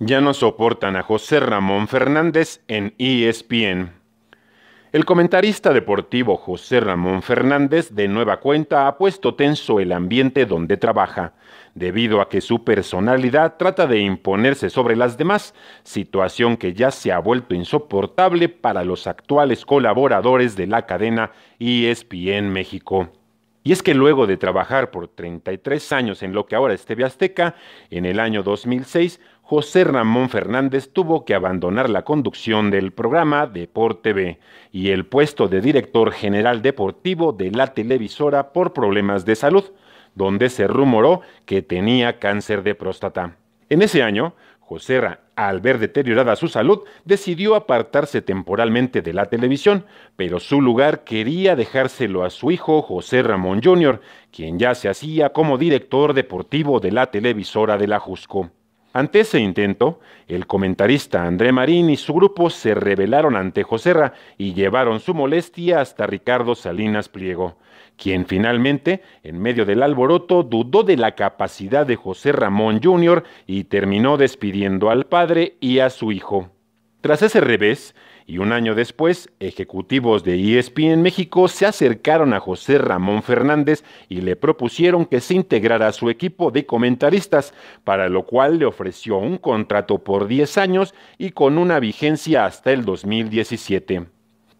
Ya no soportan a José Ramón Fernández en ESPN. El comentarista deportivo José Ramón Fernández de nueva cuenta ha puesto tenso el ambiente donde trabaja, debido a que su personalidad trata de imponerse sobre las demás, situación que ya se ha vuelto insoportable para los actuales colaboradores de la cadena ESPN México. Y es que luego de trabajar por 33 años en lo que ahora es TV Azteca, en el año 2006, José Ramón Fernández tuvo que abandonar la conducción del programa Deporte B y el puesto de director general deportivo de la televisora por problemas de salud, donde se rumoró que tenía cáncer de próstata. En ese año, José, al ver deteriorada su salud, decidió apartarse temporalmente de la televisión, pero su lugar quería dejárselo a su hijo José Ramón Jr., quien ya se hacía como director deportivo de la televisora de la Jusco. Ante ese intento, el comentarista André Marín y su grupo se rebelaron ante Joserra y llevaron su molestia hasta Ricardo Salinas Pliego, quien finalmente, en medio del alboroto, dudó de la capacidad de José Ramón Jr. y terminó despidiendo al padre y a su hijo. Tras ese revés, y un año después, ejecutivos de ESPN México se acercaron a José Ramón Fernández y le propusieron que se integrara a su equipo de comentaristas, para lo cual le ofreció un contrato por 10 años y con una vigencia hasta el 2017.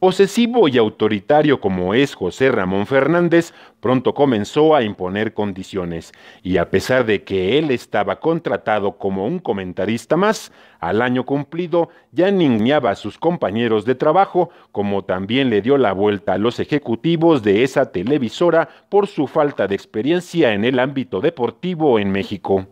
Posesivo y autoritario como es José Ramón Fernández, pronto comenzó a imponer condiciones, y a pesar de que él estaba contratado como un comentarista más, al año cumplido ya niñaba a sus compañeros de trabajo, como también le dio la vuelta a los ejecutivos de esa televisora por su falta de experiencia en el ámbito deportivo en México.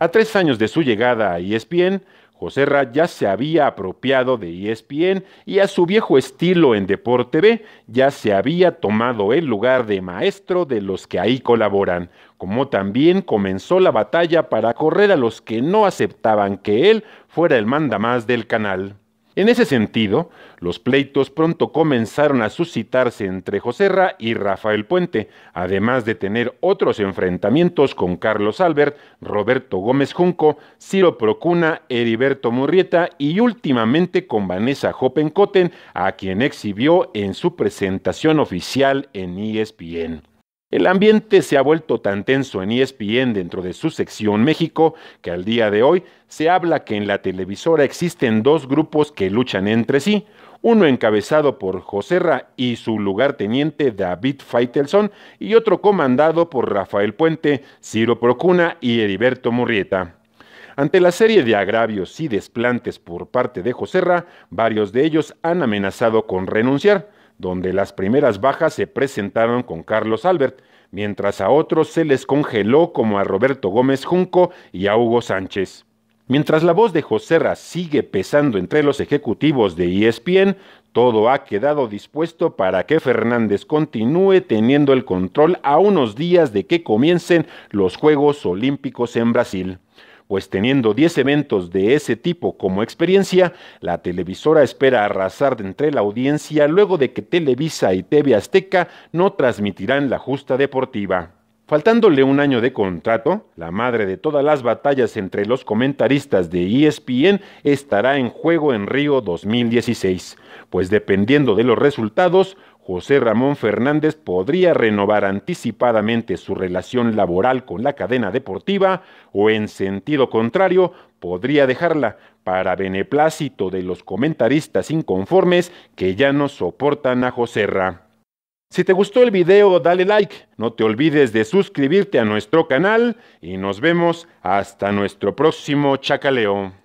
A tres años de su llegada a ESPN, José ya se había apropiado de ESPN y a su viejo estilo en Deporte B ya se había tomado el lugar de maestro de los que ahí colaboran, como también comenzó la batalla para correr a los que no aceptaban que él fuera el mandamás del canal. En ese sentido, los pleitos pronto comenzaron a suscitarse entre José Joserra y Rafael Puente, además de tener otros enfrentamientos con Carlos Albert, Roberto Gómez Junco, Ciro Procuna, Heriberto Murrieta y últimamente con Vanessa Hoppenkotten, a quien exhibió en su presentación oficial en ESPN. El ambiente se ha vuelto tan tenso en ESPN dentro de su sección México que al día de hoy se habla que en la televisora existen dos grupos que luchan entre sí, uno encabezado por José y su lugarteniente David Feitelson y otro comandado por Rafael Puente, Ciro Procuna y Heriberto Murrieta. Ante la serie de agravios y desplantes por parte de Joserra, varios de ellos han amenazado con renunciar donde las primeras bajas se presentaron con Carlos Albert, mientras a otros se les congeló como a Roberto Gómez Junco y a Hugo Sánchez. Mientras la voz de José Ra sigue pesando entre los ejecutivos de ESPN, todo ha quedado dispuesto para que Fernández continúe teniendo el control a unos días de que comiencen los Juegos Olímpicos en Brasil pues teniendo 10 eventos de ese tipo como experiencia, la televisora espera arrasar de entre la audiencia luego de que Televisa y TV Azteca no transmitirán la justa deportiva. Faltándole un año de contrato, la madre de todas las batallas entre los comentaristas de ESPN estará en juego en Río 2016, pues dependiendo de los resultados, José Ramón Fernández podría renovar anticipadamente su relación laboral con la cadena deportiva o en sentido contrario podría dejarla para beneplácito de los comentaristas inconformes que ya no soportan a José Si te gustó el video dale like, no te olvides de suscribirte a nuestro canal y nos vemos hasta nuestro próximo chacaleo.